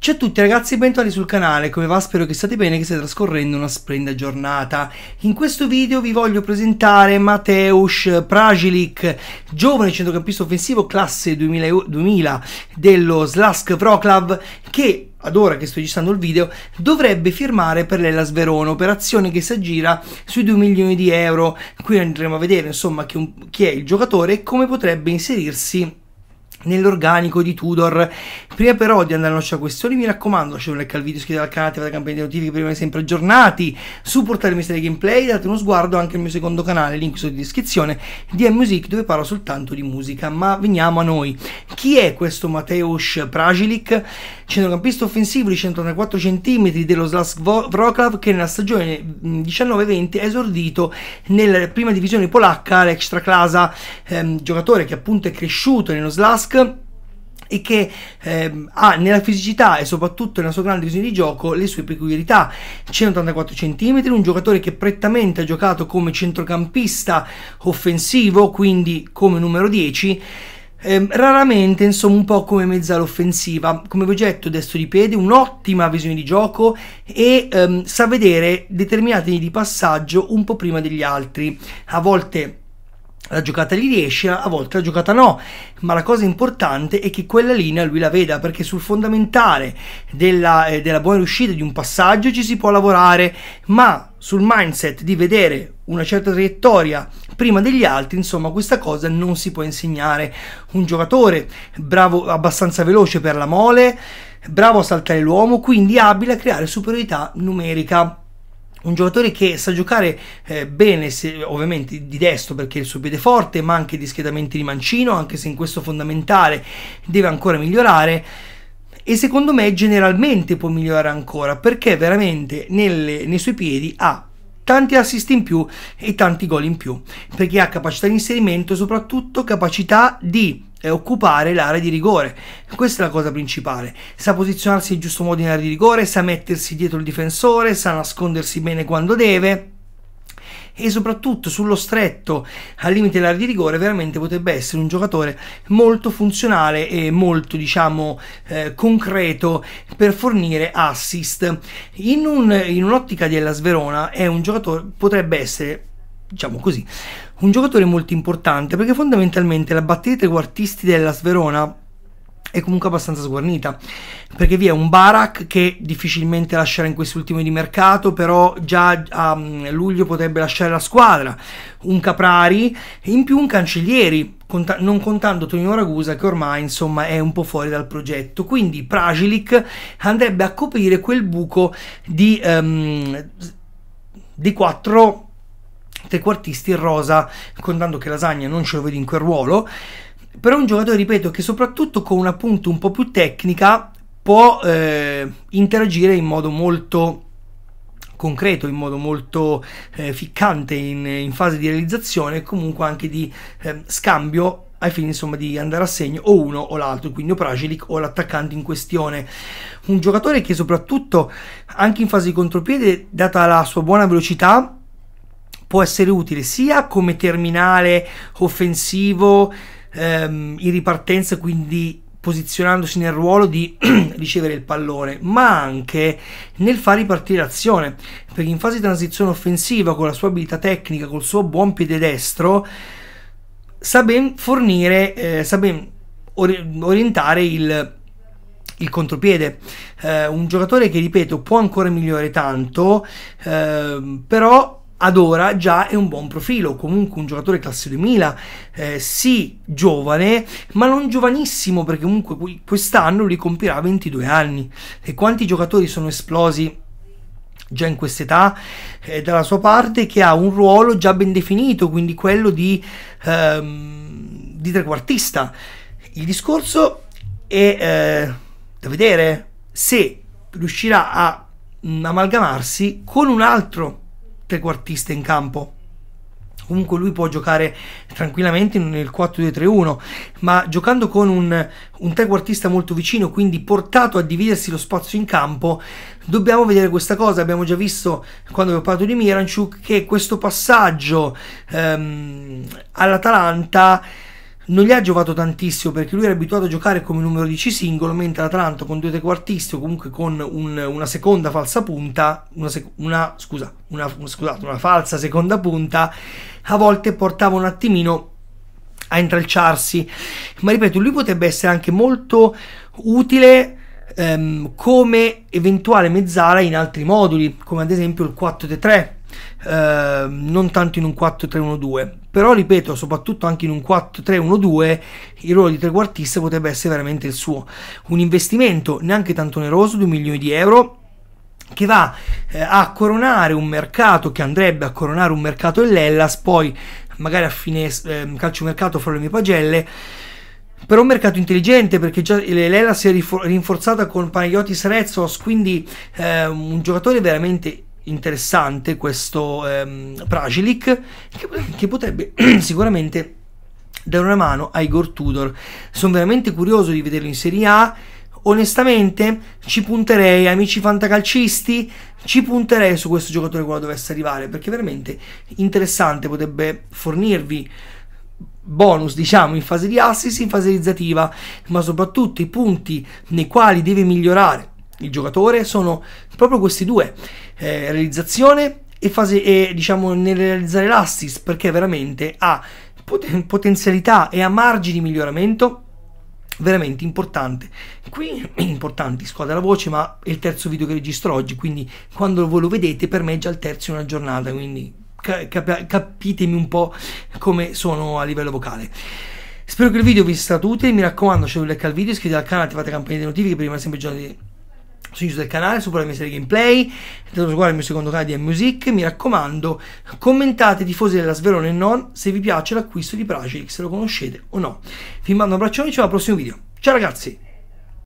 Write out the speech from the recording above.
Ciao a tutti ragazzi e bentornati sul canale, come va? Spero che state bene che state trascorrendo una splendida giornata. In questo video vi voglio presentare Mateusz Pragilic, giovane centrocampista offensivo classe 2000, dello Slask Wroclaw che ad ora che sto registrando il video, dovrebbe firmare per l'Elas Verona, operazione che si aggira sui 2 milioni di euro. Qui andremo a vedere insomma chi è il giocatore e come potrebbe inserirsi nell'organico di Tudor. Prima però di andare alla nostra questione, mi raccomando, lasciate un like al video, iscrivetevi al canale, attivate la campanella di notifiche per rimanere sempre aggiornati, supportare il mio stile gameplay, date uno sguardo anche al mio secondo canale, link sotto in descrizione, DM Music, dove parlo soltanto di musica. Ma veniamo a noi. Chi è questo Mateusz Pragilic? Centrocampista offensivo di 134 cm dello Slask Wroclaw che nella stagione 19-20 mm, è esordito nella prima divisione polacca all'Extraklasa, ehm, giocatore che appunto è cresciuto nello Slask e che ehm, ha nella fisicità e soprattutto nella sua grande visione di gioco le sue peculiarità. 184 cm, un giocatore che prettamente ha giocato come centrocampista offensivo, quindi come numero 10 eh, raramente, insomma, un po' come mezzala all'offensiva. come progetto destro di piede, un'ottima visione di gioco e ehm, sa vedere determinati linee di passaggio un po' prima degli altri. A volte la giocata gli riesce, a volte la giocata no, ma la cosa importante è che quella linea lui la veda perché sul fondamentale della, eh, della buona riuscita di un passaggio ci si può lavorare, ma sul mindset di vedere una certa traiettoria prima degli altri, insomma questa cosa non si può insegnare. Un giocatore bravo, abbastanza veloce per la mole, bravo a saltare l'uomo, quindi abile a creare superiorità numerica un giocatore che sa giocare eh, bene, se, ovviamente di destro perché il suo piede è forte, ma anche di schiedamenti di mancino, anche se in questo fondamentale deve ancora migliorare. E secondo me generalmente può migliorare ancora perché veramente nelle, nei suoi piedi ha tanti assist in più e tanti gol in più, perché ha capacità di inserimento e soprattutto capacità di eh, occupare l'area di rigore. Questa è la cosa principale. Sa posizionarsi in giusto modo in area di rigore, sa mettersi dietro il difensore, sa nascondersi bene quando deve e soprattutto sullo stretto al limite dell'area di rigore veramente potrebbe essere un giocatore molto funzionale e molto diciamo eh, concreto per fornire assist. In, un, in un'ottica della Sverona è un giocatore, potrebbe essere diciamo così, un giocatore molto importante perché fondamentalmente la batteria trequartisti della Sverona è comunque abbastanza sguarnita perché vi è un Barak che difficilmente lascerà in quest'ultimo di mercato però già a mm, luglio potrebbe lasciare la squadra un Caprari e in più un Cancellieri cont non contando Tonino Ragusa che ormai insomma è un po' fuori dal progetto quindi Pragilic andrebbe a coprire quel buco di, um, di 4 trequartisti in rosa contando che Lasagna non ce lo vedi in quel ruolo però un giocatore, ripeto, che soprattutto con una punta un po' più tecnica può eh, interagire in modo molto concreto, in modo molto eh, ficcante in, in, fase di realizzazione e comunque anche di eh, scambio ai fini insomma di andare a segno o uno o l'altro, quindi o Pragelic o l'attaccante in questione. Un giocatore che soprattutto anche in fase di contropiede, data la sua buona velocità, può essere utile sia come terminale offensivo ehm, in ripartenza, quindi posizionandosi nel ruolo di ricevere il pallone, ma anche nel far ripartire l'azione, perché in fase di transizione offensiva, con la sua abilità tecnica, col suo buon piede destro, sa ben fornire, eh, sa ben or- orientare il, il contropiede. Eh, un giocatore che, ripeto, può ancora migliorare tanto, eh, però ad ora già è un buon profilo, comunque un giocatore classe 2000, eh, sì giovane, ma non giovanissimo perché comunque quest'anno lui compirà 22 anni e quanti giocatori sono esplosi già in quest'età eh, dalla sua parte che ha un ruolo già ben definito, quindi quello di, ehm, di trequartista. Il discorso è eh, da vedere se riuscirà a mh, mm, amalgamarsi con un altro trequartista in campo. Comunque lui può giocare tranquillamente nel 4-2-3-1, ma giocando con un, un trequartista molto vicino, quindi portato a dividersi lo spazio in campo, dobbiamo vedere questa cosa. Abbiamo già visto quando abbiamo parlato di Miranchuk che questo passaggio ehm, all'Atalanta non gli ha giovato tantissimo perché lui era abituato a giocare come numero 10 singolo, mentre l'Atalanta con due trequartisti o comunque con un, una seconda falsa punta, una, sec- una, scusa, una, scusate, una falsa seconda punta, a volte portava un attimino a intralciarsi. Ma ripeto, lui potrebbe essere anche molto utile ehm, come eventuale mezzala in altri moduli, come ad esempio il 4-3 Ehm, non tanto in un 4-3-1-2, però ripeto, soprattutto anche in un 4-3-1-2 il ruolo di trequartista potrebbe essere veramente il suo. Un investimento neanche tanto oneroso, 2 milioni di euro, che va eh, a coronare un mercato, che andrebbe a coronare un mercato dell'Ellas, poi magari a fine eh, calciomercato fra le mie pagelle, però un mercato intelligente perché già l'Ela si è rinforzata con Panagiotis Rezos, quindi eh, un giocatore veramente interessante questo ehm, Pragilic che, che potrebbe sicuramente dare una mano ai Igor Tudor. Sono veramente curioso di vederlo in Serie A. Onestamente ci punterei, amici fantacalcisti, ci punterei su questo giocatore quando dovesse arrivare, perché veramente interessante, potrebbe fornirvi bonus, diciamo, in fase di assist, in fase realizzativa, ma soprattutto i punti nei quali deve migliorare il giocatore sono proprio questi due, eh, realizzazione e fase, e, diciamo nel realizzare l'assist perché veramente ha poten- potenzialità e ha margini di miglioramento veramente importante. Qui importanti, squadra la voce, ma è il terzo video che registro oggi, quindi quando voi lo vedete per me è già il terzo in una giornata, quindi cap- capitemi un po' come sono a livello vocale. Spero che il video vi sia stato utile, mi raccomando lasciate un like al video, iscrivetevi al canale, attivate la campanella delle notifiche per rimanere sempre aggiornati su YouTube del canale, supera le mie serie gameplay, andate a guardare il mio secondo canale di music mi raccomando, commentate tifosi della Sverone e non se vi piace l'acquisto di Pragix, se lo conoscete o no. Vi mando un abbraccione e ci vediamo al prossimo video. Ciao ragazzi!